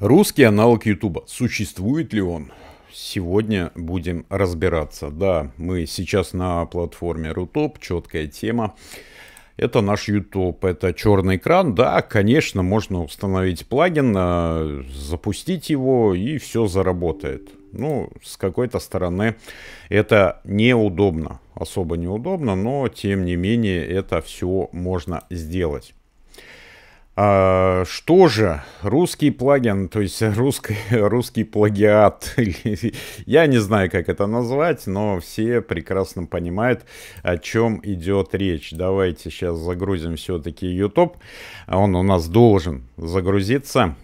Русский аналог Ютуба. Существует ли он? Сегодня будем разбираться. Да, мы сейчас на платформе Рутоп, четкая тема. Это наш YouTube, это черный экран. Да, конечно, можно установить плагин, а, запустить его и все заработает. Ну, с какой-то стороны это неудобно, особо неудобно, но тем не менее это все можно сделать. А, что же, русский плагин, то есть русский, русский плагиат, я не знаю, как это назвать, но все прекрасно понимают, о чем идет речь. Давайте сейчас загрузим все-таки YouTube, он у нас должен загрузиться.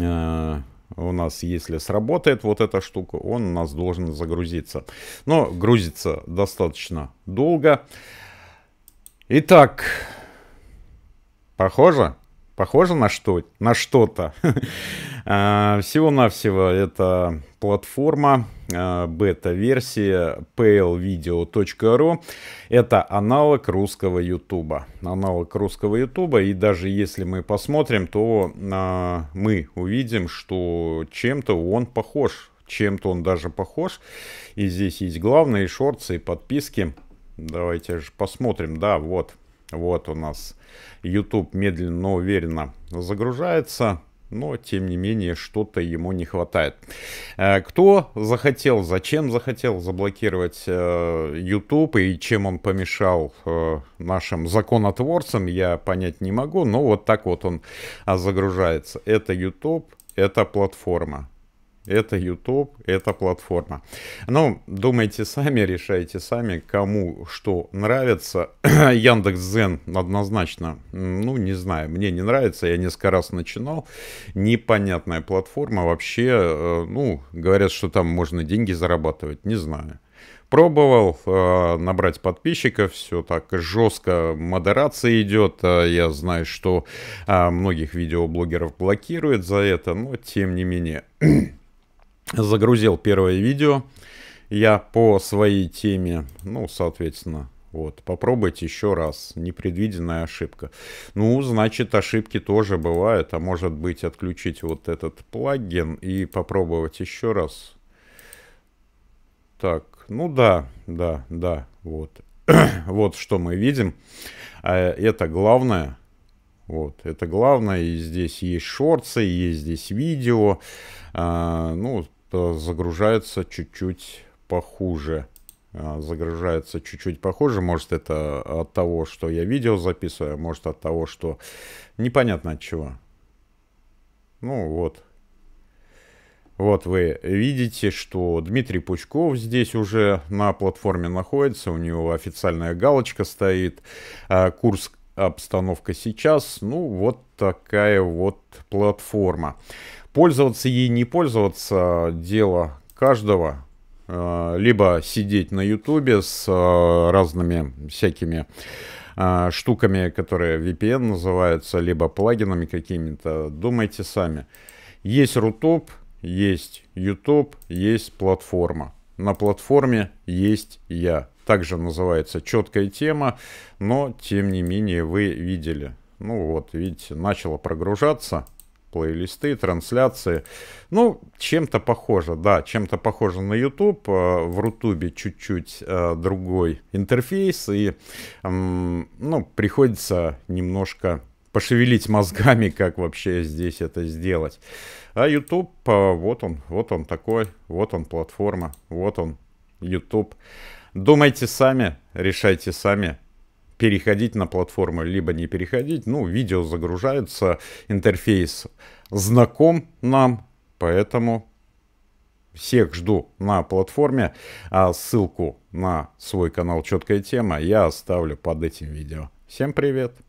А, у нас, если сработает вот эта штука, он у нас должен загрузиться. Но грузится достаточно долго. Итак, Похоже? Похоже на что? На что-то. А, всего-навсего это платформа, а, бета-версия palevideo.ru. Это аналог русского ютуба. Аналог русского ютуба. И даже если мы посмотрим, то а, мы увидим, что чем-то он похож. Чем-то он даже похож. И здесь есть главные шорты и подписки. Давайте же посмотрим. Да, вот. Вот у нас YouTube медленно, но уверенно загружается но тем не менее что-то ему не хватает. Э, кто захотел, зачем захотел заблокировать э, YouTube и чем он помешал э, нашим законотворцам, я понять не могу, но вот так вот он а, загружается. Это YouTube, это платформа. Это YouTube, это платформа. Ну, думайте сами, решайте сами, кому что нравится. Яндекс Зен однозначно, ну, не знаю, мне не нравится, я несколько раз начинал. Непонятная платформа вообще, э, ну, говорят, что там можно деньги зарабатывать, не знаю. Пробовал э, набрать подписчиков, все так жестко, модерация идет. Э, я знаю, что э, многих видеоблогеров блокируют за это, но тем не менее. загрузил первое видео. Я по своей теме, ну, соответственно, вот, попробуйте еще раз. Непредвиденная ошибка. Ну, значит, ошибки тоже бывают. А может быть, отключить вот этот плагин и попробовать еще раз. Так, ну да, да, да, вот. вот что мы видим. А, это главное. Вот, это главное. И здесь есть шорцы, есть здесь видео. А, ну, загружается чуть-чуть похуже. А, загружается чуть-чуть похоже, Может это от того, что я видео записываю, а может от того, что непонятно от чего. Ну вот. Вот вы видите, что Дмитрий Пучков здесь уже на платформе находится. У него официальная галочка стоит. А, курс обстановка сейчас. Ну, вот такая вот платформа. Пользоваться ей, не пользоваться, дело каждого. Э, либо сидеть на ютубе с э, разными всякими э, штуками, которые VPN называются, либо плагинами какими-то. Думайте сами. Есть Рутуб, есть YouTube, есть платформа. На платформе есть я. Также называется четкая тема, но тем не менее вы видели. Ну вот, видите, начало прогружаться плейлисты, трансляции. Ну, чем-то похоже, да, чем-то похоже на YouTube. Э, в Рутубе чуть-чуть э, другой интерфейс, и, ну, приходится немножко пошевелить мозгами, как вообще здесь это сделать. А YouTube, э, вот он, вот он такой, вот он платформа, вот он YouTube. Думайте сами, решайте сами переходить на платформу, либо не переходить. Ну, видео загружается, интерфейс знаком нам, поэтому всех жду на платформе. А ссылку на свой канал «Четкая тема» я оставлю под этим видео. Всем привет!